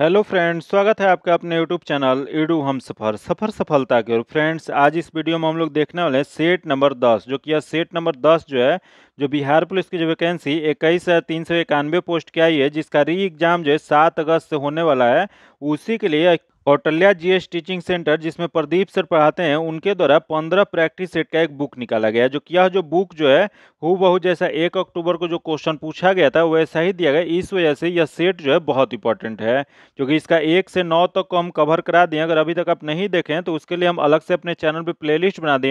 hello friends स्वागत है आपका अपने यूट्यूब चैनल ईडू हम सफ़र सफ़र सफलता के और फ्रेंड्स आज इस वीडियो में हम लोग देखने वाले हैं सेट नंबर दस जो कि यह सेट नंबर दस जो है जो बिहार पुलिस की जो वैकेंसी इक्कीस हज़ार तीन सौ इक्यानवे पोस्ट की आई है जिसका री एग्ज़ाम जो है सात अगस्त से होने वाला है उसी के लिए कौटल्या एस टीचिंग सेंटर जिसमें प्रदीप सर पढ़ाते हैं उनके द्वारा पंद्रह प्रैक्टिस सेट का एक बुक निकाला गया जो कि यह जो बुक जो है हु बहु जैसा एक अक्टूबर को जो क्वेश्चन पूछा गया था वैसा ही दिया गया इस वजह से यह सेट जो है बहुत इंपॉर्टेंट है क्योंकि इसका एक से नौ तक तो को हम कवर करा दें अगर अभी तक आप नहीं देखें तो उसके लिए हम अलग से अपने चैनल पर प्ले लिस्ट बना दें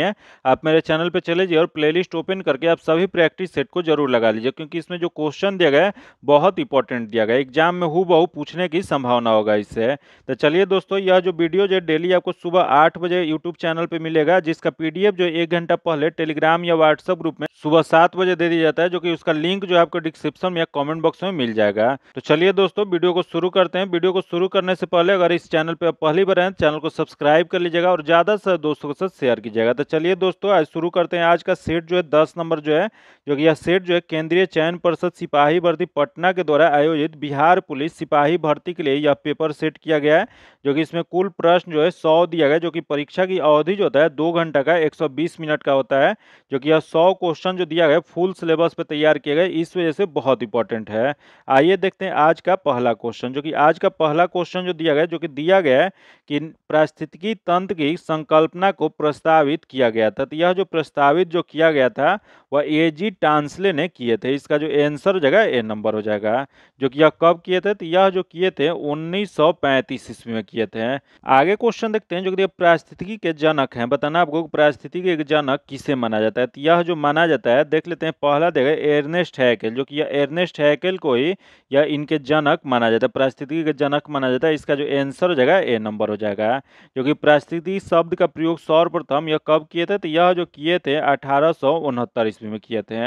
आप मेरे चैनल पर चले जाइए और प्ले लिस्ट ओपन करके आप सभी प्रैक्टिस सेट को जरूर लगा लीजिए क्योंकि इसमें जो क्वेश्चन दिया गया है बहुत इंपॉर्टेंट दिया गया एग्जाम में हु पूछने की संभावना होगा इससे तो चलिए दोस्तों दोस्तों यह जो वीडियो जो डेली आपको सुबह आठ बजे यूट्यूब चैनल पे मिलेगा जिसका पीडीएफ जो एक घंटा पहले टेलीग्राम या व्हाट्सएप ग्रुप में सुबह सात बजे दे दिया जाता है जो कि उसका लिंक जो आपको डिस्क्रिप्शन या कमेंट बॉक्स में मिल जाएगा तो चलिए दोस्तों वीडियो को शुरू करते हैं वीडियो को शुरू करने से पहले अगर इस चैनल पर आप पहली बार हैं चैनल को सब्सक्राइब कर लीजिएगा और ज़्यादा से दोस्तों के साथ शेयर कीजिएगा तो चलिए दोस्तों आज शुरू करते हैं आज का सेट जो है दस नंबर जो है जो कि यह सेट जो है केंद्रीय चयन परिषद सिपाही भर्ती पटना के द्वारा आयोजित बिहार पुलिस सिपाही भर्ती के लिए यह पेपर सेट किया गया है जो क्योंकि इसमें कुल प्रश्न जो है सौ दिया गया जो कि परीक्षा की अवधि जो होता है दो घंटा का 120 मिनट का होता है जो कि यह सौ क्वेश्चन जो दिया गया फुल सिलेबस पे तैयार किए गए इस वजह से बहुत इंपॉर्टेंट है आइए देखते हैं आज का पहला क्वेश्चन जो कि आज का पहला क्वेश्चन जो दिया गया जो कि दिया गया कि पारिस्थितिकी तंत्र की संकल्पना को प्रस्तावित किया गया था तो यह जो प्रस्तावित जो किया गया था वह ए जी टांसले ने किए थे इसका जो एंसर हो जाएगा ए नंबर हो जाएगा जो कि यह कब किए थे तो यह जो किए थे उन्नीस सौ ईस्वी में किए थे आगे क्वेश्चन देखते हैं जो कि पारिस्थितिकी के जनक हैं बताना आपको पारिस्थितिकी के जनक किसे माना जाता है तो यह जो माना जाता है देख लेते हैं पहला देगा एयरनेस्ट हैकेल जो कि यह एयरनेस्ट हैकेल को ही यह इनके जनक माना जाता है पारिस्थितिकी के जनक माना जाता है इसका जो एंसर हो जाएगा ए नंबर हो जाएगा जो कि पारिस्थितिकी शब्द का प्रयोग सर्वप्रथम यह कब किए थे तो यह जो किए थे अठारह ईस्वी में किए थे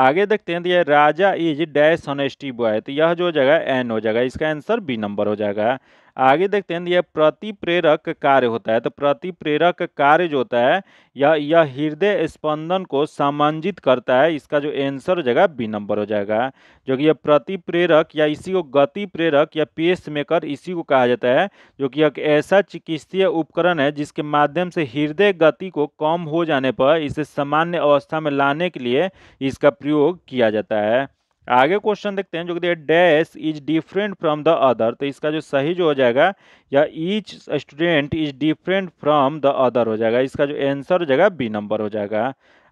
आगे देखते हैं तो यह Raja is dash honesty boy तो यह जो हो जाएगा एन हो जाएगा इसका आंसर बी नंबर हो जाएगा आगे देखते हैं यह प्रतिप्रेरक कार्य होता है तो प्रतिप्रेरक कार्य जो होता है यह यह हृदय स्पंदन को समंजित करता है इसका जो एंसर हो जाएगा बी नंबर हो जाएगा जो कि यह प्रतिप्रेरक या इसी को गति प्रेरक या पेस मेकर इसी को कहा जाता है जो कि एक ऐसा चिकित्सीय उपकरण है जिसके माध्यम से हृदय गति को कम हो जाने पर इसे सामान्य अवस्था में लाने के लिए इसका प्रयोग किया जाता है आगे क्वेश्चन देखते हैं जो कि dash is different from the other तो इसका जो सही जो हो जाएगा या each student is different from the other हो जाएगा इसका जो आंसर हो जाएगा बी नंबर हो जाएगा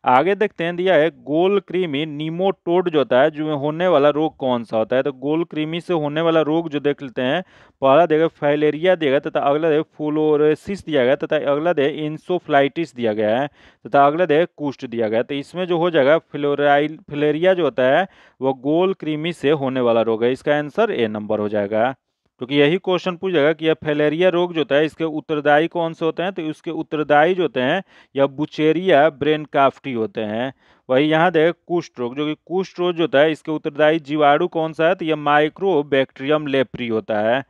आगे देखते हैं दिया है गोल क्रीमी नीमोटोड जो होता है जो होने वाला रोग कौन सा होता है तो गोल क्रीमी से होने वाला रोग जो देख लेते हैं पहला देगा फाइलेरिया दिया गया तथा अगला दे फ्लोरेसिस दिया गया तथा अगला दे इंसोफ्लाइटिस दिया गया है तथा अगला दे कुष्ट दिया गया तो इसमें जो हो जाएगा फ्लोराइल फलेरिया जो होता है वह गोल क्रीमी से होने वाला रोग है इसका आंसर ए नंबर हो जाएगा क्योंकि यही क्वेश्चन पूछेगा कि यह फैलेरिया रोग जो होता है इसके उत्तरदायी कौन से होते हैं तो इसके उत्तरदायी जो होते हैं यह बुचेरिया ब्रेन काफ्टी होते हैं वही यहाँ देखें कुष्ठ रोग जो कि कुष्ठ रोग जो होता है इसके उत्तरदायी जीवाणु कौन सा है तो यह माइक्रो बैक्टीरियम लेप्री होता है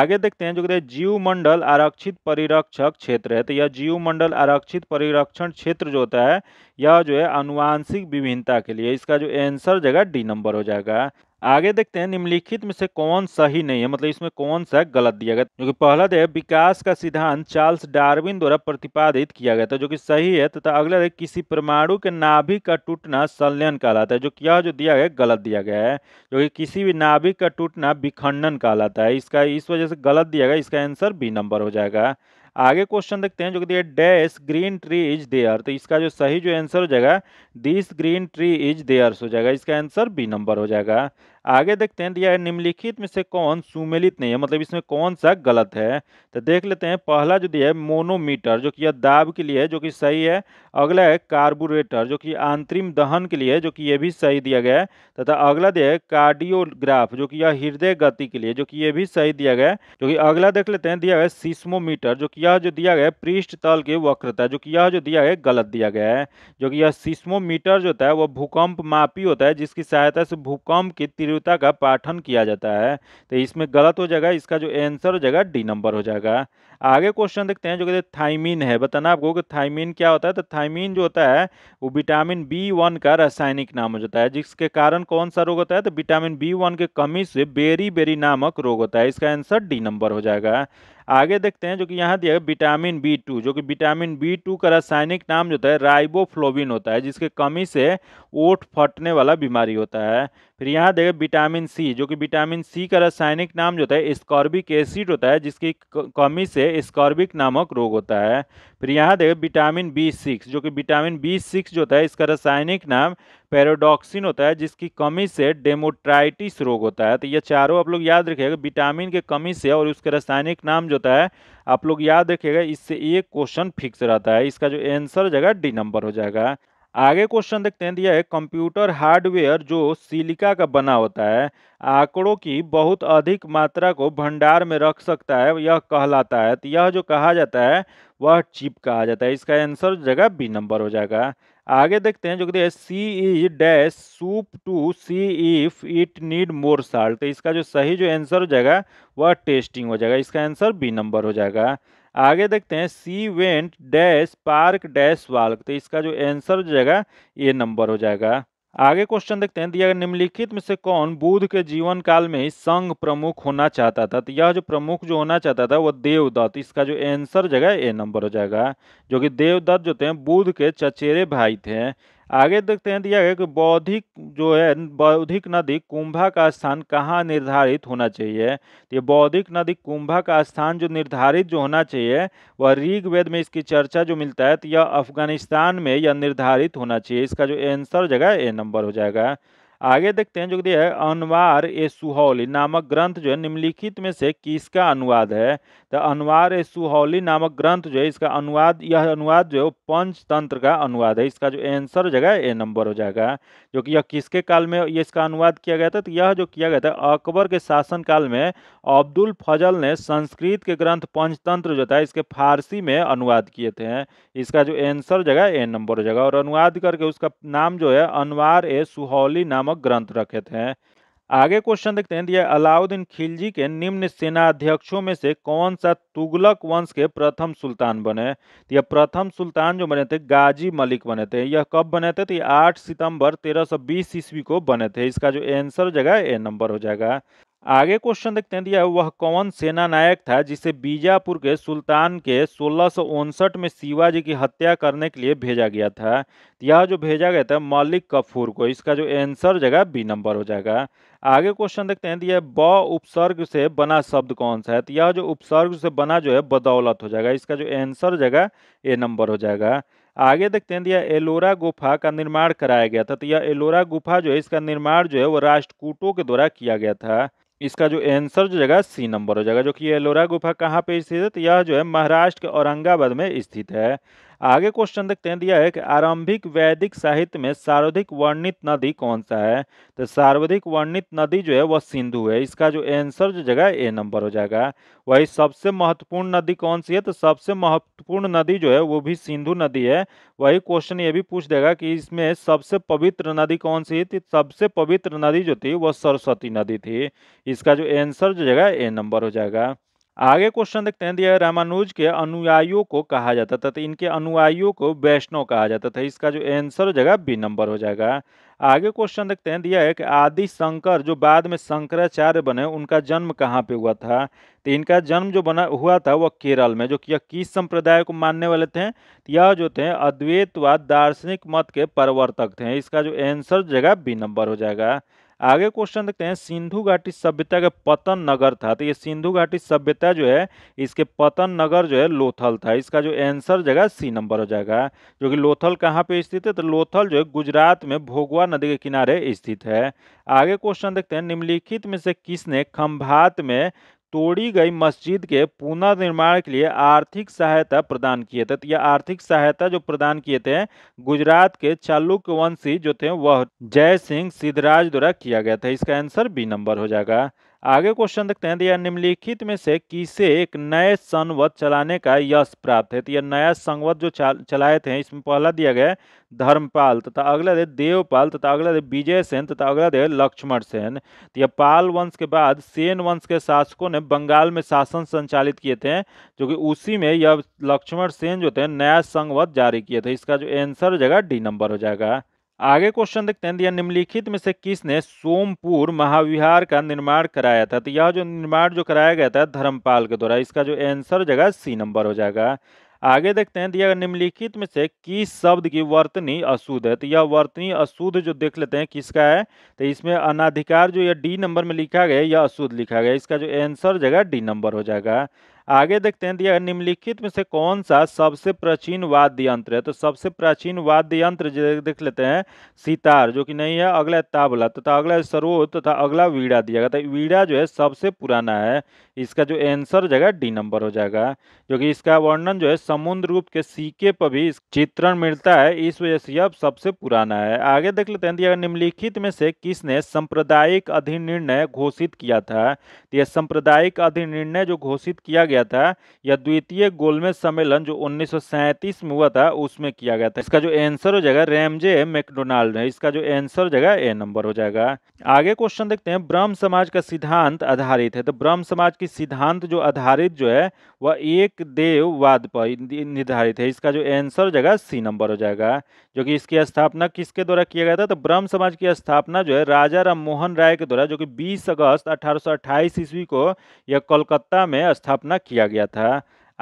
आगे देखते हैं जो कहते हैं जीव मंडल आरक्षित परिरक्षक क्षेत्र है तो यह जीव मंडल आरक्षित परिरक्षण क्षेत्र जो होता है यह जो है अनुवांशिक विभिन्नता के लिए इसका जो आंसर जगह डी नंबर हो जाएगा आगे देखते हैं निम्नलिखित में से कौन सही नहीं है मतलब इसमें कौन सा गलत दिया गया जो कि पहला दे विकास का सिद्धांत चार्ल्स डार्विन द्वारा प्रतिपादित किया गया था जो कि सही है तथा अगला दे किसी परमाणु के नाभिक का टूटना संलयन कहलाता है जो कि यह जो दिया गया गलत दिया गया है जो कि किसी भी नाभिक का टूटना विखंडन कहलाता है इसका इस वजह से गलत दिया गया इसका आंसर बी नंबर हो जाएगा आगे क्वेश्चन देखते हैं जो कि दिया dash green tree is there तो इसका जो सही जो आंसर हो जाएगा this green tree is there हो जाएगा इसका आंसर बी नंबर हो जाएगा आगे देखते हैं दिया है निम्नलिखित में से कौन सुमेलित नहीं है मतलब इसमें कौन सा गलत है तो देख लेते हैं पहला जो दिया है मोनोमीटर जो कि यह दाब के लिए है जो कि सही है अगला है कार्बोरेटर जो कि अंतरिम दहन के लिए है जो कि यह भी सही दिया गया है तथा अगला दिया है कार्डियोग्राफ जो कि यह हृदय गति के लिए जो कि यह भी सही दिया गया है जो कि अगला देख लेते हैं दिया गया सिस्मोमीटर जो कि यह जो दिया गया है पृष्ठ तल के वक्रता जो कि यह जो दिया गया गलत दिया गया है जो कि यह सीस्मोमीटर जो होता है वह भूकंप मापी होता है जिसकी सहायता से भूकंप के प्रतियोगिता का पाठन किया जाता है तो इसमें गलत हो जाएगा इसका जो आंसर हो जाएगा डी नंबर हो जाएगा आगे क्वेश्चन देखते हैं जो कहते हैं थाइमिन है बताना आपको कि थाइमिन क्या होता है तो थाइमिन जो होता है वो विटामिन बी वन का रासायनिक नाम हो जाता है जिसके कारण कौन सा रोग होता है तो विटामिन बी वन के कमी से बेरी बेरी नामक रोग होता है इसका आंसर डी नंबर हो जाएगा आगे देखते हैं जो कि यहाँ दिया है विटामिन बी टू जो कि विटामिन बी टू का रासायनिक नाम जो होता है राइबोफ्लोविन होता है जिसके कमी से ओठ फटने वाला बीमारी होता है फिर यहाँ देखें विटामिन सी जो कि विटामिन सी का रासायनिक नाम जो होता है स्कॉर्बिक एसिड होता है जिसकी कमी से स्कॉर्बिक नामक रोग होता है फिर यहाँ देखो विटामिन बी सिक्स जो कि विटामिन बी सिक्स जो होता है इसका रासायनिक नाम पेरोडॉक्सिन होता है जिसकी कमी से डेमोट्राइटिस रोग होता है तो ये चारों आप लोग याद रखिएगा विटामिन के कमी से और उसके रासायनिक नाम जो होता है आप लोग याद रखिएगा इससे एक क्वेश्चन फिक्स रहता है इसका जो आंसर हो जाएगा डी नंबर हो जाएगा आगे क्वेश्चन देखते हैं दिया है कंप्यूटर हार्डवेयर जो सिलिका का बना होता है आंकड़ों की बहुत अधिक मात्रा को भंडार में रख सकता है यह कहलाता है तो यह जो कहा जाता है वह चिप कहा जाता है इसका आंसर जगह बी नंबर हो जाएगा आगे देखते हैं जो कि she E dash soup to see if it need more salt तो इसका जो सही जो आंसर हो जाएगा वह टेस्टिंग हो जाएगा इसका आंसर बी नंबर हो जाएगा आगे देखते हैं she went dash park dash walk तो इसका जो आंसर हो जाएगा ए नंबर हो जाएगा आगे क्वेश्चन देखते हैं दिया निम्नलिखित में से कौन बुद्ध के जीवन काल में संघ प्रमुख होना चाहता था तो यह जो प्रमुख जो होना चाहता था वह देवदत्त इसका जो आंसर जगह ए नंबर हो जाएगा जो कि देवदत्त जो थे बुद्ध के चचेरे भाई थे आगे देखते हैं दिया तो गया कि बौद्धिक जो है बौद्धिक नदी कुंभा का स्थान कहाँ निर्धारित होना चाहिए तो ये बौद्धिक नदी कुंभा का स्थान जो निर्धारित जो होना चाहिए वह ऋग्वेद में इसकी चर्चा जो मिलता है तो यह अफगानिस्तान में यह निर्धारित होना चाहिए इसका जो एंसर जगह ए नंबर हो जाएगा आगे देखते हैं जो दिया है अनवार ए सुहौली नामक ग्रंथ जो है निम्नलिखित में से किसका अनुवाद है तो अनुवार सुहौली नामक ग्रंथ जो है इसका अनुवाद यह अनुवाद जो है पंचतंत्र का अनुवाद है इसका जो आंसर हो जाएगा ए नंबर हो जाएगा जो कि यह किसके काल में यह इसका अनुवाद किया गया था तो यह जो किया गया था अकबर के शासन काल में अब्दुल फजल ने संस्कृत के ग्रंथ पंचतंत्र जो था इसके फारसी में अनुवाद किए थे इसका जो एंसर हो जाएगा ए नंबर हो जाएगा और अनुवाद करके उसका नाम जो है अनवार ए सुहौली नामक ग्रंथ रखे थे आगे क्वेश्चन देखते हैं दिया अलाउद्दीन खिलजी के निम्न सेनाध्यक्षों में से कौन सा तुगलक वंश के प्रथम सुल्तान बने यह प्रथम सुल्तान जो बने थे गाजी मलिक बने थे यह कब बने थे तो यह आठ सितंबर 1320 ईस्वी को बने थे इसका जो आंसर हो जाएगा ए नंबर हो जाएगा आगे क्वेश्चन देखते हैं दिया वह कौन सेना नायक था जिसे बीजापुर के सुल्तान के सोलह में शिवाजी की हत्या करने के लिए भेजा गया था तो यह जो भेजा गया था मलिक कफूर को इसका जो आंसर जगह बी नंबर हो जाएगा आगे क्वेश्चन देखते हैं दिया ब उपसर्ग से बना शब्द कौन सा है तो यह जो उपसर्ग से बना जो है बदौलत हो जाएगा इसका जो एंसर जगह ए नंबर हो जाएगा आगे देखते हैं दिया एलोरा गुफा का निर्माण कराया गया था तो यह एलोरा गुफा जो है इसका निर्माण जो है वो राष्ट्रकूटों के द्वारा किया गया था इसका जो आंसर जो जगह सी नंबर हो जाएगा जो कि एलोरा गुफा कहाँ पे स्थित है तो यह जो है महाराष्ट्र के औरंगाबाद में स्थित है आगे क्वेश्चन देखते हैं दिया है कि आरंभिक वैदिक साहित्य में सर्वाधिक वर्णित नदी कौन सा है तो सर्वाधिक वर्णित नदी जो है वह सिंधु है इसका जो एंसर जो जगह ए नंबर हो जाएगा वही सबसे महत्वपूर्ण नदी कौन सी है तो सबसे महत्वपूर्ण नदी जो है वो भी सिंधु नदी है वही क्वेश्चन ये भी पूछ देगा कि इसमें सबसे पवित्र नदी कौन सी थी सबसे पवित्र नदी जो थी वह सरस्वती नदी थी इसका जो एंसर जो जगह ए नंबर हो जाएगा आगे क्वेश्चन देखते हैं दिया रामानुज के अनुयायियों को कहा जाता था तो इनके अनुयायियों को वैष्णव कहा जाता था इसका जो आंसर हो जाएगा बी नंबर हो जाएगा आगे क्वेश्चन देखते हैं दिया है कि आदि शंकर जो बाद में शंकराचार्य बने उनका जन्म कहाँ पे हुआ था तो इनका जन्म जो बना हुआ था वह केरल में जो कि किस संप्रदाय को मानने वाले थे तो यह जो थे अद्वैतवाद दार्शनिक मत के प्रवर्तक थे इसका जो आंसर जगह बी नंबर हो जाएगा आगे क्वेश्चन देखते हैं सिंधु घाटी सभ्यता का पतन नगर था तो ये सिंधु घाटी सभ्यता जो है इसके पतन नगर जो है लोथल था इसका जो आंसर जगह सी नंबर हो जाएगा जो कि लोथल कहाँ पे स्थित है तो लोथल जो है गुजरात में भोगवा नदी के किनारे स्थित है आगे क्वेश्चन देखते हैं निम्नलिखित में से किसने खम्भात में तोड़ी गई मस्जिद के पुनर्निर्माण के लिए आर्थिक सहायता प्रदान किए थे तो यह आर्थिक सहायता जो प्रदान किए थे गुजरात के चालुक्य वंशी जो थे वह जय सिंह सिद्धराज द्वारा किया गया था इसका आंसर बी नंबर हो जाएगा आगे क्वेश्चन देखते हैं दिया निम्नलिखित में से किसे एक नए संवत चलाने का यश प्राप्त है तो यह नया संवत जो चलाए थे इसमें पहला दिया गया धर्मपाल तथा अगला दे देवपाल तथा अगला दे विजय सेन तथा अगला दे लक्ष्मण सेन तो यह पाल वंश के बाद सेन वंश के शासकों ने बंगाल में शासन संचालित किए थे जो कि उसी में यह लक्ष्मण सेन जो थे नया संवत जारी किए थे इसका जो एंसर हो जाएगा डी नंबर हो जाएगा आगे क्वेश्चन देखते हैं दिया निम्नलिखित में से किसने सोमपुर महाविहार का निर्माण कराया था तो यह जो निर्माण जो कराया गया था धर्मपाल के द्वारा इसका जो आंसर जगह सी नंबर हो जाएगा आगे देखते हैं दिया निम्नलिखित में से किस शब्द की वर्तनी अशुद्ध है तो यह वर्तनी अशुद्ध जो देख लेते हैं किसका है तो इसमें अनाधिकार जो यह डी नंबर में लिखा गया यह अशुद्ध लिखा गया इसका जो आंसर जगह डी नंबर हो जाएगा आगे देखते हैं दिया निम्नलिखित में से कौन सा सबसे प्राचीन वाद्य यंत्र है तो सबसे प्राचीन वाद्य यंत्र देख लेते हैं सितार जो कि नहीं है अगला ताबला तथा अगला सरोत तथा अगला वीड़ा दिया गया था तो वीड़ा जो है सबसे पुराना है इसका जो एंसर हो जाएगा डी नंबर हो जाएगा जो कि इसका वर्णन जो है समुद्र रूप के सीके पर भी चित्रण मिलता है इस वजह से यह सबसे पुराना है आगे देख लेते हैं दिया निम्नलिखित में से किसने सांप्रदायिक अधिनिर्णय घोषित किया था तो यह सांप्रदायिक अधिनिर्णय जो घोषित किया गया था या द्वितीय गोलमेज सम्मेलन जो उन्नीस में हुआ था उसमें किया गया था इसका जो आंसर हो जाएगा रेमजे मैकडोनाल्ड है इसका जो आंसर हो जाएगा ए नंबर हो जाएगा आगे क्वेश्चन देखते हैं ब्रह्म समाज का सिद्धांत आधारित है तो ब्रह्म समाज की सिद्धांत जो आधारित जो है वह एक देव वाद पर निर्धारित है इसका जो आंसर हो जाएगा सी नंबर हो जाएगा जो कि इसकी स्थापना किसके द्वारा किया गया था तो ब्रह्म समाज की स्थापना जो है राजा राम मोहन राय के द्वारा जो कि 20 अगस्त अठारह ईस्वी को यह कोलकाता में स्थापना किया गया था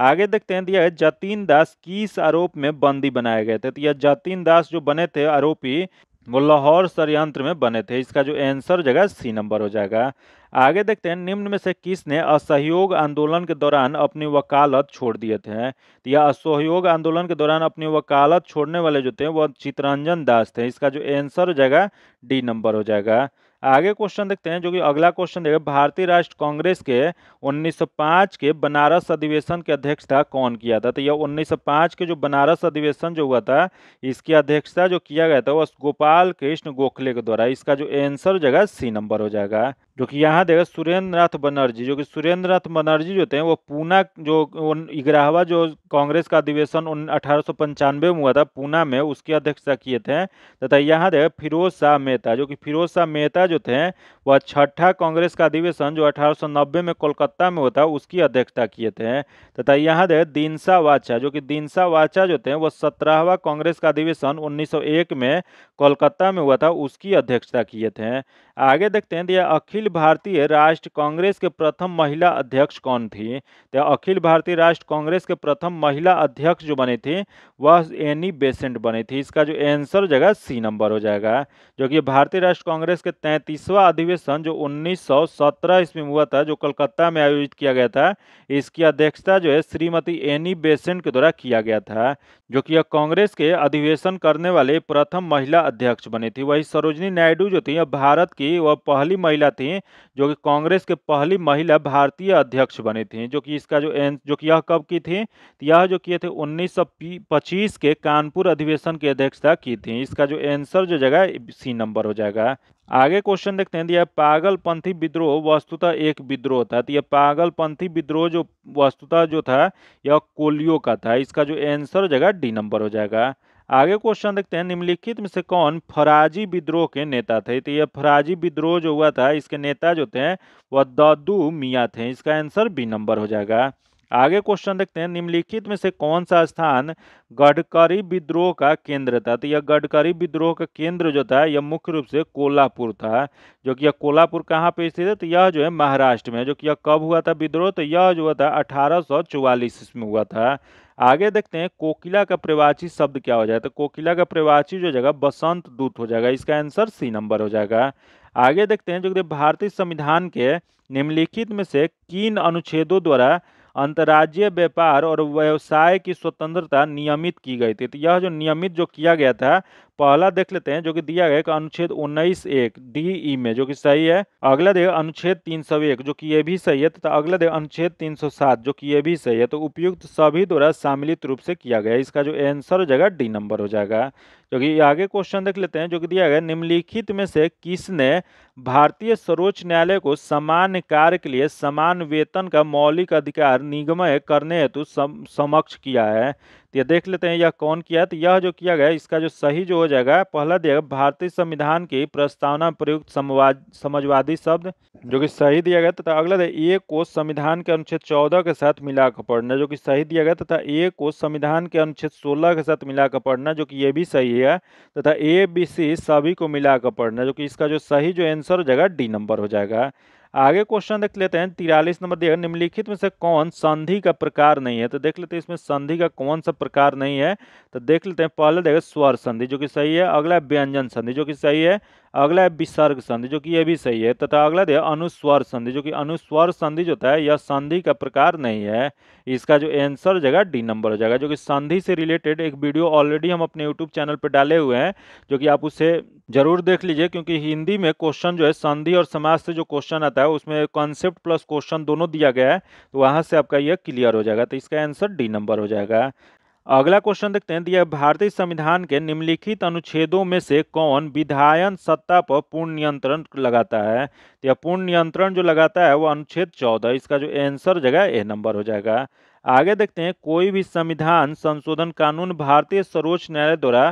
आगे देखते हैं दिया तो है जतीन दास किस आरोप में बंदी बनाए गए थे तो यह जतीन दास जो बने थे आरोपी वो लाहौर षडयंत्र में बने थे इसका जो आंसर जगह सी नंबर हो जाएगा आगे देखते हैं निम्न में से किसने असहयोग आंदोलन के दौरान अपनी वकालत छोड़ दिए थे तो या असहयोग आंदोलन के दौरान अपनी वकालत छोड़ने वाले जो थे वह चित्रंजन दास थे इसका जो आंसर हो जाएगा डी नंबर हो जाएगा आगे क्वेश्चन देखते हैं जो कि अगला क्वेश्चन देखें भारतीय राष्ट्र कांग्रेस के 1905 के बनारस अधिवेशन की अध्यक्षता कौन किया था तो यह 1905 के जो बनारस अधिवेशन जो हुआ था इसकी अध्यक्षता जो किया गया था वह गोपाल कृष्ण गोखले के द्वारा इसका जो आंसर हो जाएगा सी नंबर हो जाएगा जो कि यहाँ देगा सुरेंद्र नाथ बनर्जी जो कि सुरेंद्र नाथ बनर्जी जो थे वो पूना जो इग्राहवा जो कांग्रेस का अधिवेशन उन अठारह में हुआ था पूना में उसकी अध्यक्षता किए थे तथा यहाँ देगा फिरोज शाह मेहता जो कि फिरोज शाह मेहता जो थे वह छठा कांग्रेस का अधिवेशन जो अठारह में कोलकाता में होता उसकी अध्यक्षता किए थे तथा यहाँ देगा दिनसा वाचा जो कि दिनसा वाचा जो थे वह सत्रहवा कांग्रेस का अधिवेशन उन्नीस में कोलकाता में हुआ था उसकी अध्यक्षता किए थे आगे देखते हैं तो अखिल भारतीय राष्ट्र कांग्रेस के प्रथम महिला अध्यक्ष कौन थी तो अखिल भारतीय राष्ट्र कांग्रेस के प्रथम महिला अध्यक्ष जो बने थे वह एनी बेसेंट बने थी इसका जो आंसर हो जाएगा सी नंबर हो जाएगा जो कि भारतीय राष्ट्र कांग्रेस के तैंतीसवां अधिवेशन जो 1917 ईस्वी में हुआ था जो कलकत्ता में आयोजित किया गया था इसकी अध्यक्षता जो है श्रीमती एनी बेसेंट के द्वारा किया गया था जो कि कांग्रेस के अधिवेशन करने वाले प्रथम महिला अध्यक्ष बनी थी वही सरोजनी नायडू जो थी भारत की वह पहली महिला थी जो कि कांग्रेस के पहली महिला भारतीय अध्यक्ष बनी थी जो कि इसका जो एन जो कि यह कब की थी तो यह जो किए थे उन्नीस के कानपुर अधिवेशन की अध्यक्षता की थी इसका जो एंसर जो जगह सी नंबर हो जाएगा आगे क्वेश्चन देखते हैं दिया तो पागलपंथी विद्रोह वस्तुतः एक विद्रोह था तो यह पागलपंथी विद्रोह जो वस्तुतः जो था यह कोलियो का था इसका जो एंसर हो जाएगा डी नंबर हो जाएगा आगे क्वेश्चन देखते हैं निम्नलिखित में से कौन फराजी विद्रोह के नेता थे तो यह फराजी विद्रोह जो हुआ था इसके नेता जो थे वह ददू मियाँ थे इसका आंसर बी नंबर हो जाएगा आगे क्वेश्चन देखते हैं निम्नलिखित में से कौन सा स्थान गडकरी विद्रोह का केंद्र था तो यह गडकरी विद्रोह का केंद्र जो था यह मुख्य रूप से कोल्हापुर था जो कि यह कोल्हापुर कहाँ पे स्थित है तो यह जो है महाराष्ट्र में जो कि यह कब हुआ था विद्रोह तो यह जो हुआ था अठारह ईस्वी में हुआ था आगे देखते हैं कोकिला का प्रवाची शब्द क्या हो जाएगा तो कोकिला का प्रवाची जो हो जाएगा बसंत दूत हो जाएगा इसका आंसर सी नंबर हो जाएगा आगे देखते हैं जो भारतीय संविधान के निम्नलिखित में से किन अनुच्छेदों द्वारा अंतर्राज्यीय व्यापार और व्यवसाय की स्वतंत्रता नियमित की गई थी तो यह जो नियमित जो किया गया था पहला देख लेते हैं जो कि दिया गया अनुच्छेद उन्नीस एक डी ई में जो कि सही है अगला देगा अनुच्छेद तीन सौ एक जो कि ये भी सही है तथा अगला देगा अनुच्छेद तीन सौ सात जो कि ये भी सही है तो उपयुक्त सभी द्वारा सम्मिलित रूप से किया गया इसका जो आंसर हो जाएगा डी नंबर हो जाएगा जो कि आगे क्वेश्चन देख लेते हैं जो कि दिया गया निम्नलिखित में से किसने भारतीय सर्वोच्च न्यायालय को समान कार्य के लिए समान वेतन का मौलिक अधिकार निगम करने हेतु समक्ष किया है तो यह देख लेते हैं यह कौन किया तो यह जो किया गया इसका जो सही जो हो जाएगा पहला दिया भारतीय संविधान की प्रस्तावना प्रयुक्त समवाद समाजवादी शब्द जो कि सही दिया गया तथा अगला ए को संविधान के अनुच्छेद चौदह के साथ मिलाकर पढ़ना जो कि सही दिया गया तथा ए को संविधान के अनुच्छेद सोलह के साथ मिलाकर पढ़ना जो कि ये भी सही है तथा ए बी सी सभी को मिलाकर पढ़ना जो कि इसका जो सही जो आंसर हो जाएगा डी नंबर हो जाएगा आगे क्वेश्चन देख लेते हैं तिरालीस नंबर दिया निम्नलिखित में से कौन संधि का प्रकार नहीं है तो देख लेते हैं इसमें संधि का कौन सा प्रकार नहीं है तो देख लेते हैं पहले देखें स्वर संधि जो कि सही है अगला व्यंजन संधि जो कि सही है अगला है विसर्ग संधि जो कि यह भी सही है तथा अगला है अनुस्वर संधि जो कि अनुस्वर संधि जो होता है यह संधि का प्रकार नहीं है इसका जो आंसर हो जाएगा डी नंबर हो जाएगा जो कि संधि से रिलेटेड एक वीडियो ऑलरेडी हम अपने यूट्यूब चैनल पर डाले हुए हैं जो कि आप उसे जरूर देख लीजिए क्योंकि हिंदी में क्वेश्चन जो है संधि और समाज से जो क्वेश्चन आता है उसमें कॉन्सेप्ट प्लस क्वेश्चन दोनों दिया गया है तो वहाँ से आपका यह क्लियर हो जाएगा तो इसका आंसर डी नंबर हो जाएगा अगला क्वेश्चन देखते हैं दिया भारतीय संविधान के निम्नलिखित अनुच्छेदों में से कौन विधायन सत्ता पर पूर्ण नियंत्रण लगाता है तो या पूर्ण नियंत्रण जो लगाता है वो अनुच्छेद चौदह इसका जो आंसर जगह ए नंबर हो जाएगा आगे देखते हैं कोई भी संविधान संशोधन कानून भारतीय सर्वोच्च न्यायालय द्वारा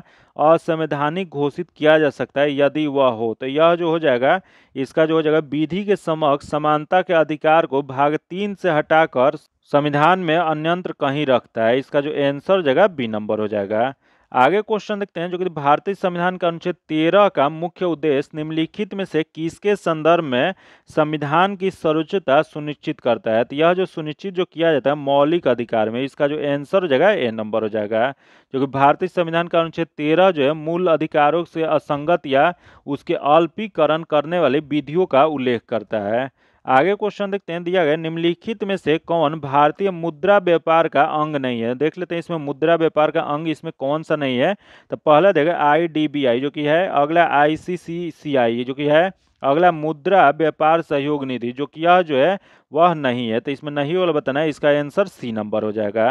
असंवैधानिक घोषित किया जा सकता है यदि वह हो तो यह जो हो जाएगा इसका जो हो जाएगा विधि के समक्ष समानता के अधिकार को भाग तीन से हटाकर संविधान में अन्यंत्र कहीं रखता है इसका जो आंसर जगह बी नंबर हो जाएगा आगे क्वेश्चन देखते हैं जो कि भारतीय संविधान का अनुच्छेद तेरह का मुख्य उद्देश्य निम्नलिखित में से किसके संदर्भ में संविधान की सर्वोच्चता सुनिश्चित करता है तो यह जो सुनिश्चित जो किया जाता है मौलिक अधिकार में इसका जो आंसर हो जाएगा ए नंबर हो जाएगा जो कि भारतीय संविधान का अनुच्छेद तेरह जो है मूल अधिकारों से असंगत या उसके अल्पीकरण करने वाली विधियों का उल्लेख करता है आगे क्वेश्चन देखते हैं दिया गया निम्नलिखित में से कौन भारतीय मुद्रा व्यापार का अंग नहीं है देख लेते हैं इसमें मुद्रा व्यापार का अंग इसमें कौन सा नहीं है तो पहला बी आईडीबीआई जो कि है अगला आईसीसीसीआई जो कि है अगला मुद्रा व्यापार सहयोग निधि जो कि यह जो है वह नहीं है तो इसमें नहीं वाला बताना है इसका आंसर सी नंबर हो जाएगा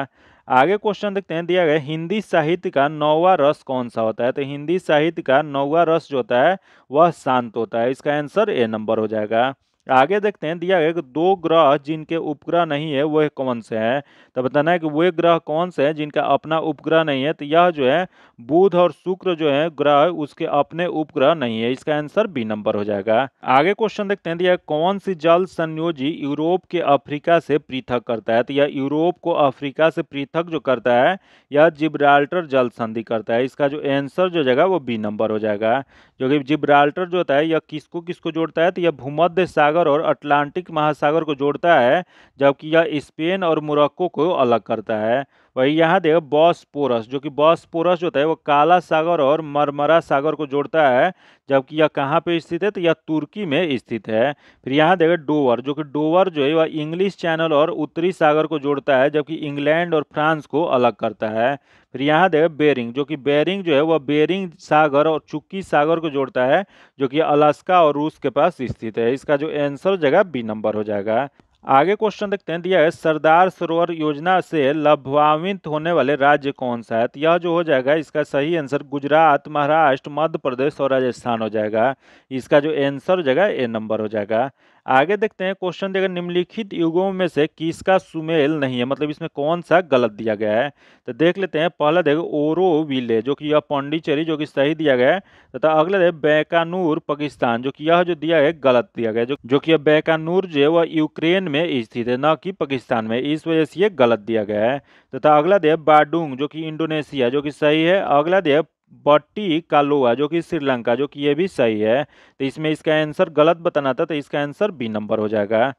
आगे क्वेश्चन देखते हैं दिया गया हिंदी साहित्य का नौवा रस कौन सा होता है तो हिंदी साहित्य का नौवा रस जो होता है वह शांत होता है इसका आंसर ए नंबर हो जाएगा आगे देखते हैं दिया गया कि दो ग्रह जिनके उपग्रह नहीं है वह कौन से हैं तो बताना है कि वह ग्रह कौन से हैं जिनका अपना उपग्रह नहीं है तो यह जो है बुध और शुक्र जो है ग्रह उसके अपने उपग्रह नहीं है इसका आंसर बी नंबर हो जाएगा आगे क्वेश्चन देखते हैं दिया कौन सी जल संयोजी यूरोप के अफ्रीका से पृथक करता है तो यह यूरोप को अफ्रीका से पृथक जो करता है यह जिब्राल्टर जल संधि करता है इसका जो आंसर जो जाएगा वो बी नंबर हो जाएगा जो कि जिब्राल्टर जो होता है यह किसको किसको जोड़ता है तो यह भूमध्य सागर महासागर और अटलांटिक महासागर को जोड़ता है जबकि यह स्पेन और मोरक्को को अलग करता है वही यहाँ देखो पोरस जो कि पोरस जो होता है वो काला सागर और मरमरा सागर को जोड़ता है जबकि यह कहाँ पे स्थित है तो यह तुर्की में स्थित है फिर यहाँ देखो डोवर जो कि डोवर जो है वह इंग्लिश चैनल और उत्तरी सागर को जोड़ता है जबकि इंग्लैंड और फ्रांस को अलग करता है फिर यहाँ देखो बेरिंग जो कि बेरिंग जो है वह बेरिंग सागर और चुक्की सागर को जोड़ता है जो कि अलास्का और रूस के पास स्थित है इसका जो एंसर जगह बी नंबर हो जाएगा आगे क्वेश्चन देखते हैं दिया है सरदार सरोवर योजना से लाभान्वित होने वाले राज्य कौन सा है तो यह जो हो जाएगा इसका सही आंसर गुजरात महाराष्ट्र मध्य प्रदेश और राजस्थान हो जाएगा इसका जो आंसर हो जाएगा ए नंबर हो जाएगा आगे देखते हैं क्वेश्चन देखें निम्नलिखित युगों में से किसका सुमेल नहीं है मतलब इसमें कौन सा गलत दिया गया है तो देख लेते हैं पहला देखो ओरो विले जो कि यह पाण्डिचेरी जो कि सही दिया गया है तथा अगला है बैकानूर पाकिस्तान जो कि यह जो दिया है गलत दिया गया जो जो कि यह बैकानूर जो है वह यूक्रेन में स्थित है न कि पाकिस्तान में इस वजह से ये गलत दिया गया है तथा अगला दे बाडूंग जो कि इंडोनेशिया जो कि सही है अगला दे बट्टी कालुआ जो कि श्रीलंका जो कि ये भी सही है तो इसमें इसका आंसर गलत बताना था तो इसका आंसर बी नंबर हो जाएगा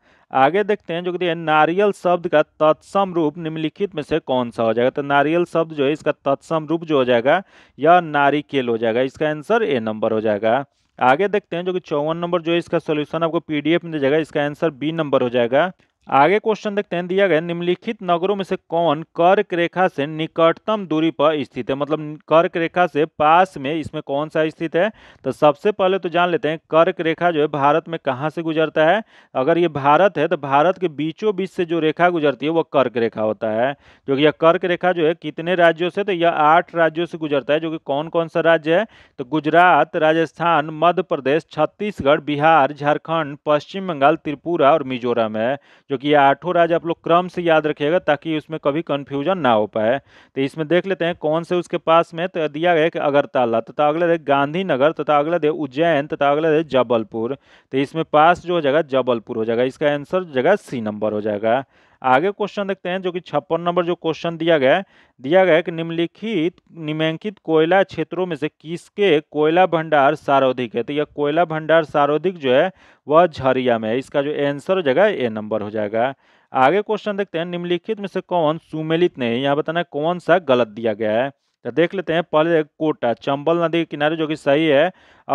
आगे देखते हैं जो कि नारियल शब्द का तत्सम रूप निम्नलिखित में से कौन सा हो जाएगा तो नारियल शब्द जो है इसका तत्सम रूप जो हो जाएगा यह नारिकेल हो जाएगा इसका आंसर ए नंबर हो जाएगा आगे देखते हैं जो कि चौवन नंबर जो है इसका सोल्यूशन आपको एफ में दे जाएगा इसका आंसर बी नंबर हो जाएगा आगे क्वेश्चन देखते हैं दिया गया निम्नलिखित नगरों में से कौन कर्क रेखा से निकटतम दूरी पर स्थित है मतलब कर्क रेखा से पास में इसमें कौन सा स्थित है तो सबसे पहले तो जान लेते हैं कर्क रेखा जो है भारत में कहाँ से गुजरता है अगर ये भारत है तो भारत के बीचों बीच से जो रेखा गुजरती है वो कर्क रेखा होता है जो कि यह कर्क रेखा जो है कितने राज्यों से तो यह आठ राज्यों से गुजरता है जो कि कौन कौन सा राज्य है तो गुजरात राजस्थान मध्य प्रदेश छत्तीसगढ़ बिहार झारखंड पश्चिम बंगाल त्रिपुरा और मिजोरम है जो क्योंकि ये आठों राज्य आप लोग क्रम से याद रखिएगा ताकि उसमें कभी कन्फ्यूजन ना हो पाए तो इसमें देख लेते हैं कौन से उसके पास में तो दिया गया कि अगरताला तथा अगला दे गांधीनगर तथा अगला दे उज्जैन तथा अगला दे जबलपुर तो इसमें पास जो हो जाएगा जबलपुर हो जाएगा इसका आंसर जगह सी नंबर हो जाएगा आगे क्वेश्चन देखते हैं जो कि छप्पन नंबर जो क्वेश्चन दिया गया है दिया गया है कि निम्नलिखित निम्नांकित कोयला क्षेत्रों में से किसके कोयला भंडार सार्वधिक है तो यह कोयला भंडार सार्वधिक जो है वह झरिया में है इसका जो आंसर हो जाएगा ए नंबर हो जाएगा आगे क्वेश्चन देखते हैं निम्नलिखित में से कौन सुमेलित नहीं यहाँ बताना कौन सा गलत दिया गया है तो देख लेते हैं पहले कोटा चंबल नदी के किनारे जो कि सही है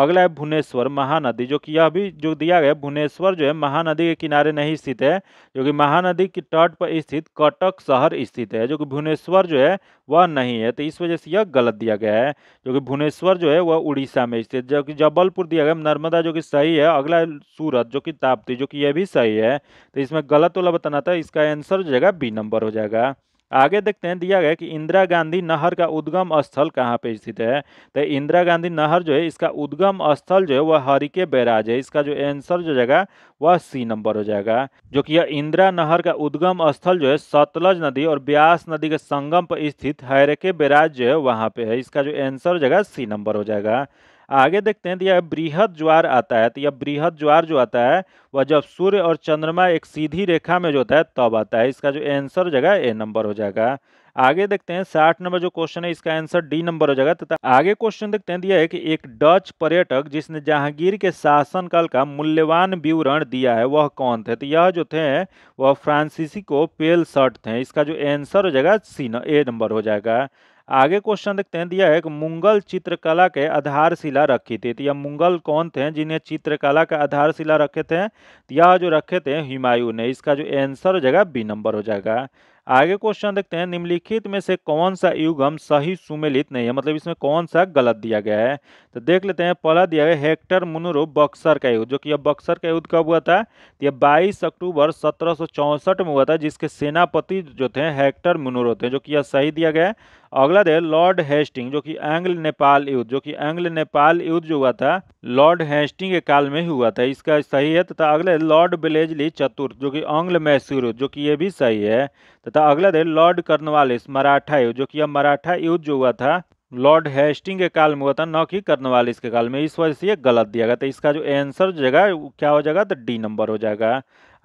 अगला है भुवनेश्वर महानदी जो कि यह भी जो दिया गया भुवनेश्वर जो है महानदी के किनारे नहीं स्थित है जो कि महानदी के तट पर स्थित कटक शहर स्थित है जो कि भुवनेश्वर जो है वह नहीं है तो इस वजह से यह गलत दिया गया है जो कि भुवनेश्वर जो है वह उड़ीसा में स्थित जो कि जबलपुर दिया गया नर्मदा जो कि सही है अगला है सूरत जो कि ताप्ती जो कि यह भी सही है तो इसमें गलत वाला बताना था इसका आंसर हो जाएगा बी नंबर हो जाएगा आगे देखते हैं दिया गया कि इंदिरा गांधी नहर का उद्गम स्थल कहाँ पे स्थित है तो इंदिरा गांधी नहर जो है इसका उद्गम स्थल जो है वह हरिके बैराज है इसका जो एंसर जो जाएगा वह सी नंबर हो जाएगा जो कि यह इंदिरा नहर का उद्गम स्थल जो है सतलज नदी और ब्यास नदी के संगम पर स्थित हरिके बैराज जो है वहाँ पे है इसका जो एंसर जगह सी नंबर हो जाएगा आगे देखते हैं तो यह बृहद ज्वार आता है तो यह बृहद ज्वार जो आता है वह जब सूर्य और चंद्रमा एक सीधी रेखा में जो होता है तब आता है इसका जो आंसर हो जाएगा ए नंबर हो जाएगा आगे देखते हैं साठ नंबर जो क्वेश्चन है इसका आंसर डी नंबर हो जाएगा तथा आगे क्वेश्चन देखते हैं दिया तो है कि एक डच पर्यटक जिसने जहांगीर के शासनकाल का मूल्यवान विवरण दिया है वह कौन थे तो यह जो थे वह फ्रांसिसिको पेल शर्ट थे इसका जो आंसर हो जाएगा सी ए नंबर हो जाएगा आगे क्वेश्चन देखते हैं दिया है कि मुगल चित्रकला के आधारशिला रखी थी तो यह मुगल कौन थे जिन्हें चित्रकला का आधारशिला रखे थे यह जो रखे थे हुमायूं ने इसका जो आंसर हो जाएगा बी नंबर हो जाएगा आगे क्वेश्चन देखते हैं निम्नलिखित में से कौन सा युगम सही सुमेलित नहीं है मतलब इसमें कौन सा गलत दिया गया है तो देख लेते हैं पहला दिया गया हेक्टर मुनुरु बक्सर का युद्ध जो कि यह बक्सर का युद्ध कब हुआ था तो यह बाईस अक्टूबर सत्रह में हुआ था जिसके सेनापति जो थे हेक्टर मुनुरु थे जो कि यह सही दिया गया है अगला दे लॉर्ड हेस्टिंग जो कि एंग्ल नेपाल युद्ध जो कि एंग्ल नेपाल युद्ध जो हुआ था लॉर्ड हेस्टिंग के काल में ही हुआ था इसका सही है तथा अगला लॉर्ड बिलेजली चतुर्थ जो कि आंग्ल मैसूर जो कि ये भी सही है तथा अगला दे लॉर्ड कर्नवालिस मराठा युद्ध जो कि अब मराठा युद्ध जो हुआ था लॉर्ड हेस्टिंग के काल में हुआ था न कि कर्नवालिस के काल में इस वजह से ये गलत दिया गया था इसका जो आंसर जगह क्या हो जाएगा तो डी नंबर हो जाएगा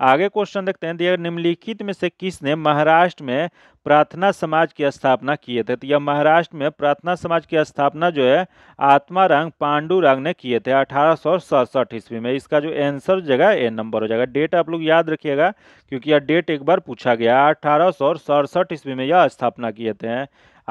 आगे क्वेश्चन देखते हैं दिया निम्नलिखित में से किसने महाराष्ट्र में प्रार्थना समाज की स्थापना किए थे तो यह महाराष्ट्र में प्रार्थना समाज की स्थापना जो है पांडु पांडुरांग ने किए थे अठारह ईस्वी में इसका जो आंसर जगह ए नंबर हो जाएगा डेट आप लोग याद रखिएगा क्योंकि यह डेट एक बार पूछा गया अठारह ईस्वी में यह स्थापना किए थे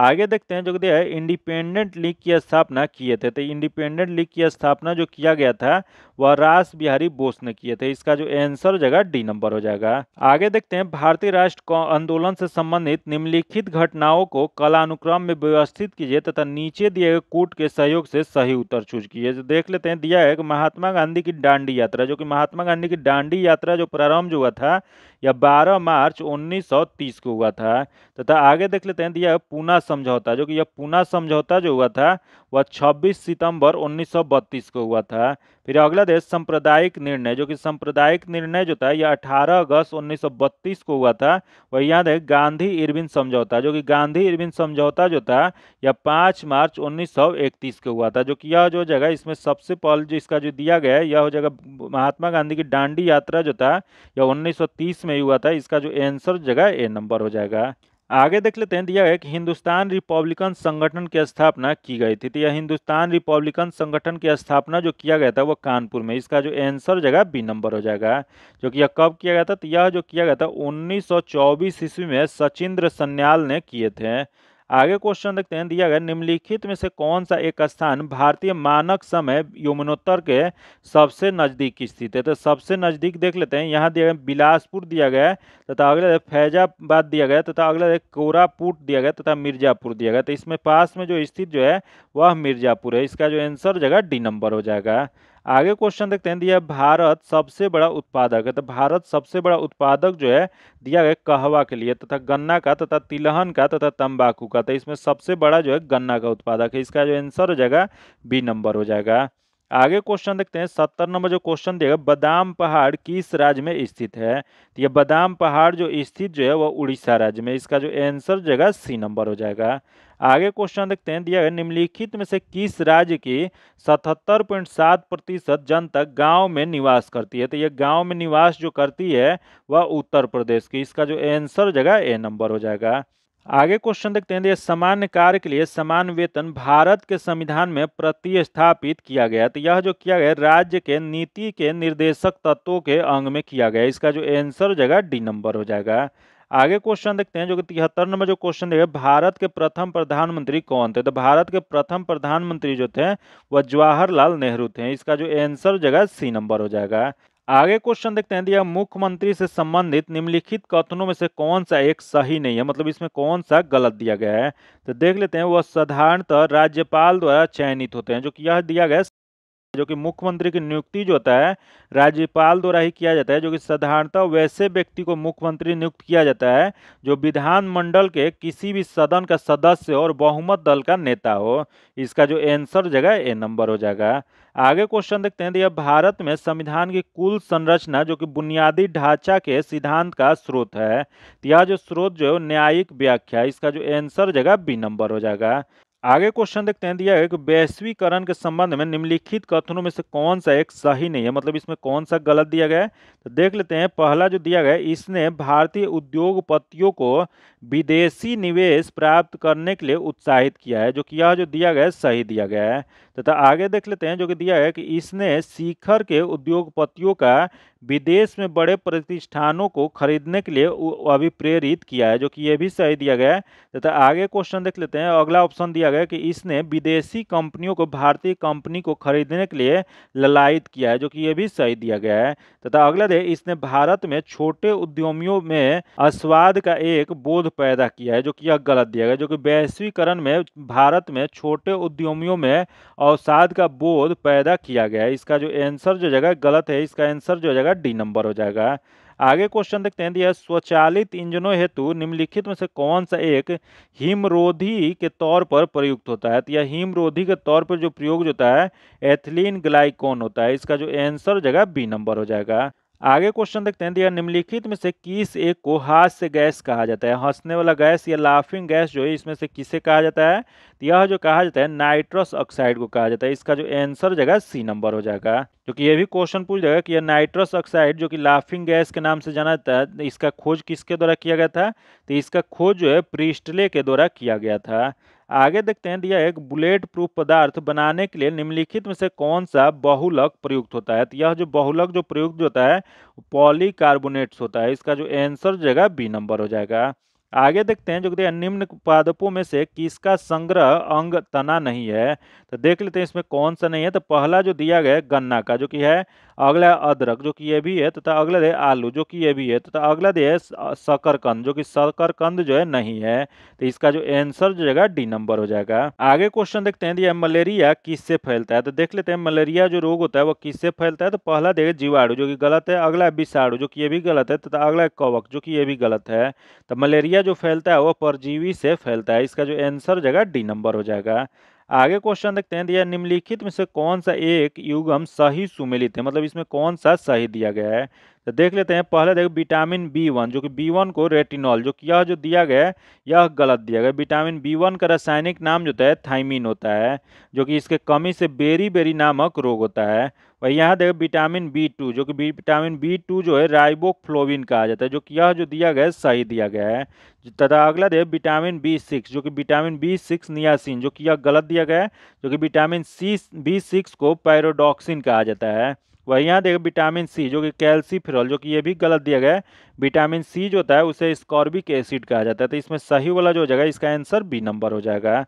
आगे देखते हैं जो दिया इंडिपेंडेंट लीग की स्थापना किए थे तो इंडिपेंडेंट लीग की स्थापना जो किया गया था वह रास बिहारी बोस ने किए थे इसका जो आंसर हो जाएगा डी नंबर हो जाएगा आगे देखते हैं भारतीय राष्ट्र आंदोलन से संबंधित निम्नलिखित घटनाओं को कलानुक्रम में व्यवस्थित कीजिए तथा नीचे दिए गए कूट के सहयोग से सही उत्तर चूज कीजिए देख लेते हैं दिया है कि महात्मा गांधी की डांडी यात्रा जो कि महात्मा गांधी की डांडी यात्रा जो प्रारंभ हुआ था या बारह मार्च उन्नीस को हुआ था तथा आगे देख लेते हैं दिया है पूना समझौता जो कि यह पूना समझौता जो हुआ था वह 26 सितंबर 1932 को हुआ था फिर अगला देश सांप्रदायिक निर्णय जो कि सांप्रदायिक निर्णय जो था यह 18 अगस्त 1932 को हुआ था वह याद है गांधी इरविन समझौता जो कि गांधी इरविन समझौता जो था यह 5 मार्च 1931 को हुआ था जो कि यह जो जगह इसमें सबसे पहले जो इसका जो दिया गया यह हो जगह महात्मा गांधी की डांडी यात्रा जो था यह उन्नीस में हुआ था इसका जो एंसर जगह ए नंबर हो जाएगा आगे देख लेते हैं दिया है कि हिंदुस्तान रिपब्लिकन संगठन की स्थापना की गई थी तो यह हिंदुस्तान रिपब्लिकन संगठन की स्थापना जो किया गया था वो कानपुर में इसका जो आंसर जगह बी नंबर हो जाएगा जो कि यह कब किया गया था तो यह जो किया गया था 1924 ईस्वी में सचिंद्र सन्याल ने किए थे आगे क्वेश्चन देखते हैं दिया गया निम्नलिखित में से कौन सा एक स्थान भारतीय मानक समय यमुनोत्तर के सबसे नज़दीक स्थित है तो सबसे नज़दीक देख लेते हैं यहाँ दिया गया बिलासपुर दिया गया तथा अगला फैजाबाद दिया गया तथा अगला कोरापुट दिया गया तथा मिर्ज़ापुर दिया गया तो इसमें पास में जो स्थित जो है वह मिर्ज़ापुर है इसका जो आंसर जगह डी नंबर हो जाएगा आगे क्वेश्चन देखते हैं दिया भारत सबसे बड़ा उत्पादक है तो भारत सबसे बड़ा उत्पादक जो है दिया गया कहवा के लिए तथा गन्ना का तथा तिलहन का तथा तंबाकू का तो इसमें सबसे बड़ा जो है गन्ना का उत्पादक है इसका जो आंसर हो जाएगा बी नंबर हो जाएगा आगे क्वेश्चन देखते हैं सत्तर नंबर जो क्वेश्चन देगा बदाम पहाड़ किस राज्य में स्थित है तो यह बदाम पहाड़ जो स्थित जो है वह उड़ीसा राज्य में इसका जो आंसर जगह सी नंबर हो जाएगा आगे क्वेश्चन देखते हैं दिया है निम्नलिखित में से किस राज्य की सतहत्तर पॉइंट सात प्रतिशत जनता गांव में निवास करती है तो ये गांव में निवास जो करती है वह उत्तर प्रदेश की इसका जो आंसर हो जाएगा ए नंबर हो जाएगा आगे क्वेश्चन देखते हैं सामान्य कार्य के लिए समान वेतन भारत के संविधान में प्रतिस्थापित किया गया तो यह जो किया गया राज्य के नीति के निर्देशक तत्वों के अंग में किया गया इसका जो आंसर हो जाएगा डी नंबर हो जाएगा आगे क्वेश्चन देखते हैं जो कि तिहत्तर नंबर जो क्वेश्चन देखिए भारत के प्रथम प्रधानमंत्री कौन थे तो भारत के प्रथम प्रधानमंत्री जो थे वह जवाहरलाल नेहरू थे इसका जो एंसर जगह सी नंबर हो जाएगा आगे क्वेश्चन देखते हैं दिया मुख्यमंत्री से संबंधित निम्नलिखित कथनों में से कौन सा एक सही नहीं है मतलब इसमें कौन सा गलत दिया गया है तो देख लेते हैं वह साधारणतः राज्यपाल द्वारा चयनित होते हैं जो कि यह दिया गया जो कि मुख्यमंत्री की नियुक्ति जो होता है राज्यपाल द्वारा ही किया जाता है जो कि साधारणतः वैसे व्यक्ति को मुख्यमंत्री नियुक्त किया जाता है जो विधानमंडल के किसी भी सदन का सदस्य और बहुमत दल का नेता हो इसका जो एंसर जगह ए नंबर हो जाएगा आगे क्वेश्चन देखते हैं यह भारत में संविधान की कुल संरचना जो कि बुनियादी ढांचा के सिद्धांत का स्रोत है यह जो स्रोत जो है न्यायिक व्याख्या इसका जो एंसर जगह बी नंबर हो जाएगा आगे क्वेश्चन देखते हैं दिया है कि वैश्वीकरण के संबंध में निम्नलिखित कथनों में से कौन सा एक सही नहीं है मतलब इसमें कौन सा गलत दिया गया है तो देख लेते हैं पहला जो दिया गया इसने भारतीय उद्योगपतियों को विदेशी निवेश प्राप्त करने के लिए उत्साहित किया है जो कि यह जो दिया गया है सही दिया गया है तथा आगे देख लेते हैं जो कि दिया है कि इसने शिखर के उद्योगपतियों का विदेश में बड़े प्रतिष्ठानों को खरीदने के लिए अभिप्रेरित किया है जो कि यह भी सही दिया गया है तथा आगे क्वेश्चन देख लेते हैं अगला ऑप्शन दिया गया कि इसने विदेशी कंपनियों को भारतीय कंपनी को खरीदने के लिए ललायित किया है जो कि यह भी सही दिया गया है तथा अगला दे इसने भारत में छोटे उद्यमियों में अस्वाद का एक बोध पैदा किया है जो कि यह गलत दिया गया जो कि वैश्वीकरण में भारत में छोटे उद्यमियों में अवसाद का बोध पैदा किया गया इसका जो आंसर जो जगह गलत है इसका आंसर जो जगह डी नंबर हो जाएगा आगे क्वेश्चन देखते हैं दिया स्वचालित इंजनों हेतु निम्नलिखित में से कौन सा एक हिमरोधी के तौर पर प्रयुक्त होता है तो यह हिमरोधी के तौर पर जो प्रयोग होता है एथिलीन ग्लाइकोन होता है इसका जो आंसर जगह बी नंबर हो जाएगा आगे क्वेश्चन देखते हैं दिया निम्नलिखित में से किस एक को हास्य गैस कहा जाता है हंसने वाला गैस या लाफिंग गैस जो है इसमें से किसे कहा जाता है तो यह जो कहा जाता है नाइट्रस ऑक्साइड को कहा जाता है इसका जो आंसर जाएगा सी नंबर हो जाएगा क्योंकि यह भी क्वेश्चन पूछ जाएगा कि यह नाइट्रस ऑक्साइड जो कि लाफिंग गैस के नाम से जाना जाता है तो इसका खोज किसके द्वारा किया गया था तो इसका खोज जो है प्रिस्टले के द्वारा किया गया था आगे देखते हैं दिया एक बुलेट प्रूफ पदार्थ बनाने के लिए निम्नलिखित में से कौन सा बहुलक प्रयुक्त होता है तो यह जो बहुलक जो प्रयुक्त होता है पॉलीकार्बोनेट्स होता है इसका जो आंसर जाएगा बी नंबर हो जाएगा आगे देखते हैं जो कि निम्न पादपों में से किसका संग्रह अंग तना नहीं है तो देख लेते हैं इसमें कौन सा नहीं है तो पहला जो दिया गया है गन्ना का जो कि है अगला अदरक जो कि यह भी है तथा अगला दे आलू जो कि यह भी है तथा अगला दे है शकरकंद जो कि शकरकंद जो है नहीं है तो इसका जो एंसर जो जाएगा डी नंबर हो जाएगा आगे क्वेश्चन देखते हैं मलेरिया किससे फैलता है तो देख लेते हैं मलेरिया जो रोग होता है वो किससे फैलता है तो पहला देगा जीवाणु जो कि गलत है अगला विषाणु जो कि यह भी गलत है तथा अगला कवक जो कि यह भी गलत है तो मलेरिया जो फैलता है वो परजीवी से फैलता है इसका जो एंसर जगह डी नंबर हो जाएगा आगे क्वेश्चन देखते हैं दिया निम्नलिखित में से कौन सा एक युगम सही सुमेलित है मतलब इसमें कौन सा सही दिया गया है तो देख लेते हैं पहले देखो विटामिन बी वन जो कि बी वन को रेटिनॉल जो कि यह जो दिया गया है यह गलत दिया गया विटामिन बी वन का रासायनिक नाम जो होता है थाइमिन होता है जो कि इसके कमी से बेरी बेरी नामक रोग होता है और यहाँ देखो विटामिन बी टू जो कि विटामिन बी टू जो है राइबोफ्लोविन कहा जाता है जो कि यह जो दिया गया है सही दिया गया है तथा अगला देखो विटामिन बी सिक्स जो कि विटामिन बी सिक्स नियासिन जो कि यह गलत दिया गया है जो कि विटामिन सी बी सिक्स को पैरोडॉक्सिन कहा जाता है वही यहाँ देखो विटामिन सी जो कि फिरल जो कि ये भी गलत दिया गया है विटामिन सी जो होता है उसे स्कॉर्बिक एसिड कहा जाता है तो इसमें सही वाला जो हो जाएगा इसका आंसर बी नंबर हो जाएगा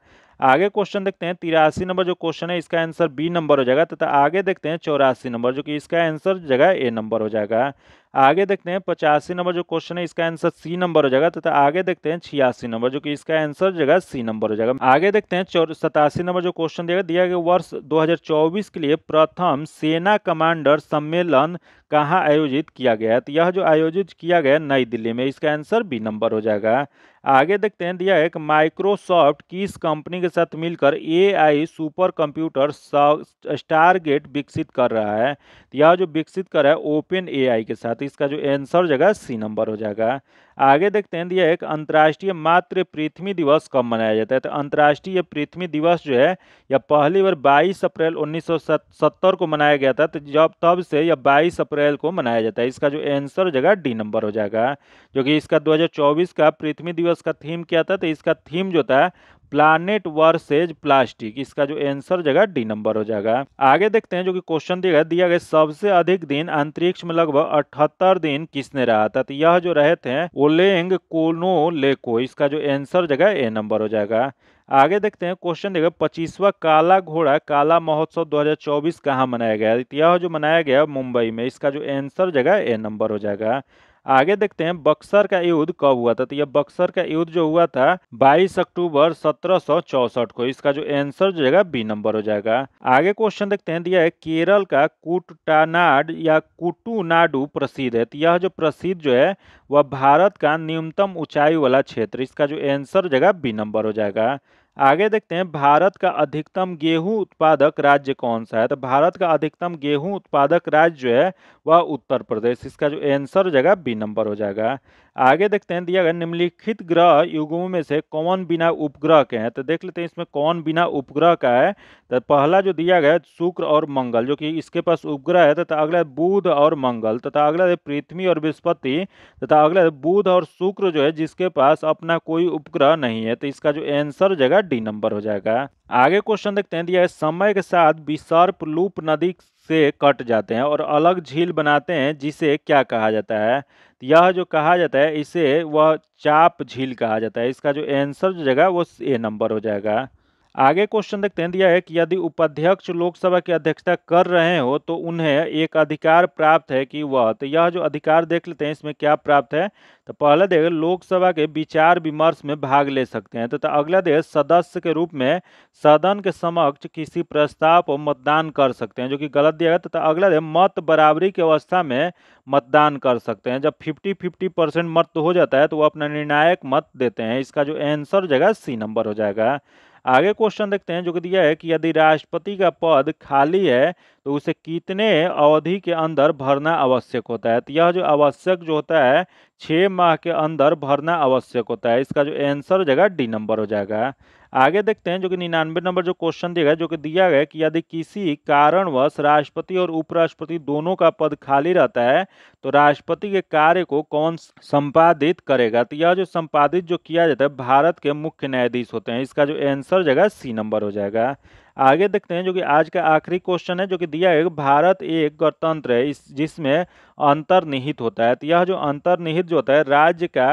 आगे क्वेश्चन देखते हैं तिरासी नंबर जो क्वेश्चन है इसका आंसर बी नंबर हो जाएगा तथा आगे देखते हैं चौरासी नंबर जो कि इसका आंसर जगह ए नंबर हो जाएगा आगे देखते हैं पचासी नंबर जो क्वेश्चन है इसका आंसर सी नंबर हो जाएगा तथा आगे देखते हैं छियासी नंबर जो कि इसका आंसर जगह सी नंबर हो जाएगा आगे देखते हैं सतासी नंबर जो क्वेश्चन दिया दिया गया वर्ष 2024 के लिए प्रथम सेना कमांडर सम्मेलन कहाँ आयोजित किया गया तो यह जो आयोजित किया गया नई दिल्ली में इसका आंसर बी नंबर हो जाएगा आगे देखते हैं दिया है कि माइक्रोसॉफ्ट किस कंपनी के साथ मिलकर एआई सुपर कंप्यूटर स्टारगेट विकसित कर रहा है तो यह जो विकसित कर रहा है ओपन एआई के साथ इसका जो आंसर हो जाएगा सी नंबर हो जाएगा आगे देखते हैं दिया एक अंतर्राष्ट्रीय मातृ पृथ्वी दिवस कब मनाया जाता है तो अंतर्राष्ट्रीय पृथ्वी दिवस जो है यह पहली बार 22 अप्रैल 1970 को मनाया गया था तो जब तब से यह 22 अप्रैल को मनाया जाता है इसका जो आंसर हो जाएगा डी नंबर हो जाएगा जो कि इसका 2024 का पृथ्वी दिवस का थीम क्या था तो इसका थीम जो था प्लानिट वर्सेज प्लास्टिक इसका जो आंसर जगह डी नंबर हो जाएगा आगे देखते हैं जो कि क्वेश्चन दिया गया दिया गया सबसे अधिक दिन अंतरिक्ष में लगभग अठहत्तर दिन किसने रहा था तो यह जो रहे थे ओलेंग कोनो लेको इसका जो आंसर जगह ए नंबर हो जाएगा आगे देखते हैं क्वेश्चन देखा पच्चीसवा काला घोड़ा काला महोत्सव 2024 कहाँ मनाया गया तो यह जो मनाया गया मुंबई में इसका जो आंसर जगह ए नंबर हो जाएगा आगे देखते हैं बक्सर का युद्ध कब हुआ था तो यह बक्सर का युद्ध जो हुआ था 22 अक्टूबर सत्रह को इसका जो आंसर जो है बी नंबर हो जाएगा आगे क्वेश्चन देखते हैं दिया तो है केरल का कुटटानाड या कुटुनाडु प्रसिद्ध है तो यह जो प्रसिद्ध जो है वह भारत का न्यूनतम ऊंचाई वाला क्षेत्र इसका जो आंसर जगह बी नंबर हो जाएगा आगे देखते हैं भारत का अधिकतम गेहूं उत्पादक राज्य कौन सा है तो भारत का अधिकतम गेहूं उत्पादक राज्य जो है वह उत्तर प्रदेश इसका जो आंसर हो जाएगा बी नंबर हो जाएगा आगे देखते हैं दिया गया निम्नलिखित ग्रह युगों में से कौन बिना उपग्रह के हैं तो देख लेते हैं इसमें कौन बिना उपग्रह का है तो पहला जो दिया गया शुक्र और मंगल जो कि इसके पास उपग्रह है तथा अगला बुध और मंगल तथा अगला पृथ्वी और बृहस्पति तथा अगला है बुध और शुक्र जो है जिसके पास अपना कोई उपग्रह नहीं है तो इसका जो एंसर हो जाएगा डी नंबर हो जाएगा आगे क्वेश्चन देखते हैं दिया है समय के साथ विसर्प लूप नदी से कट जाते हैं और अलग झील बनाते हैं जिसे क्या कहा जाता है तो यह जो कहा जाता है इसे वह चाप झील कहा जाता है इसका जो आंसर जो जाएगा वो ए नंबर हो जाएगा आगे क्वेश्चन देखते हैं दिया है कि यदि उपाध्यक्ष लोकसभा की अध्यक्षता कर रहे हो तो उन्हें एक अधिकार प्राप्त है कि वह तो यह जो अधिकार देख लेते हैं इसमें क्या प्राप्त है तो पहला देख लोकसभा के विचार विमर्श में भाग ले सकते हैं तथा तो अगला देख सदस्य के रूप में सदन के समक्ष किसी प्रस्ताव पर मतदान कर सकते हैं जो कि गलत दिया गया तथा तो अगला देख मत बराबरी की अवस्था में मतदान कर सकते हैं जब फिफ्टी फिफ्टी परसेंट मत हो जाता है तो वह अपना निर्णायक मत देते हैं इसका जो आंसर हो जाएगा सी नंबर हो जाएगा आगे क्वेश्चन देखते हैं जो कि दिया है कि यदि राष्ट्रपति का पद खाली है तो उसे कितने अवधि के अंदर भरना आवश्यक होता है तो यह जो आवश्यक जो होता है छः माह के अंदर भरना आवश्यक होता है इसका जो आंसर हो जाएगा डी नंबर हो जाएगा आगे देखते हैं जो कि निन्यानवे नंबर जो क्वेश्चन दिया गया जो कि दिया गया कि यदि किसी कारणवश राष्ट्रपति और उपराष्ट्रपति दोनों का पद खाली रहता है तो राष्ट्रपति के कार्य को कौन संपादित करेगा तो यह जो संपादित जो किया जाता है भारत के मुख्य न्यायाधीश होते हैं इसका जो आंसर जाएगा सी नंबर हो जाएगा आगे देखते हैं जो कि आज का आखिरी क्वेश्चन है जो कि दिया है भारत एक गणतंत्र है इस जिसमें अंतर्निहित होता है तो यह जो अंतर्निहित जो होता है राज्य का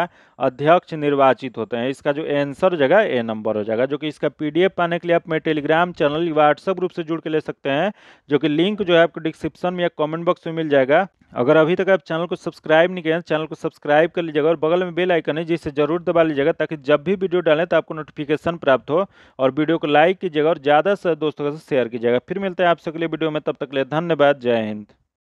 अध्यक्ष निर्वाचित होते हैं इसका जो आंसर हो जाएगा ए नंबर हो जाएगा जो कि इसका पीडीएफ पाने के लिए आप मेरे टेलीग्राम चैनल व्हाट्सएप ग्रुप से जुड़ के ले सकते हैं जो कि लिंक जो है आपको डिस्क्रिप्शन में या कॉमेंट बॉक्स में मिल जाएगा अगर अभी तक आप चैनल को सब्सक्राइब नहीं किया चैनल को सब्सक्राइब कर लीजिएगा और बगल में बेल आइकन है जिसे जरूर दबा लीजिएगा ताकि जब भी वीडियो डालें तो आपको नोटिफिकेशन प्राप्त हो और वीडियो को लाइक कीजिएगा और ज़्यादा से दोस्तों के साथ शेयर कीजिएगा फिर मिलते हैं आप अगले लिए वीडियो में तब तक लिए धन्यवाद जय हिंद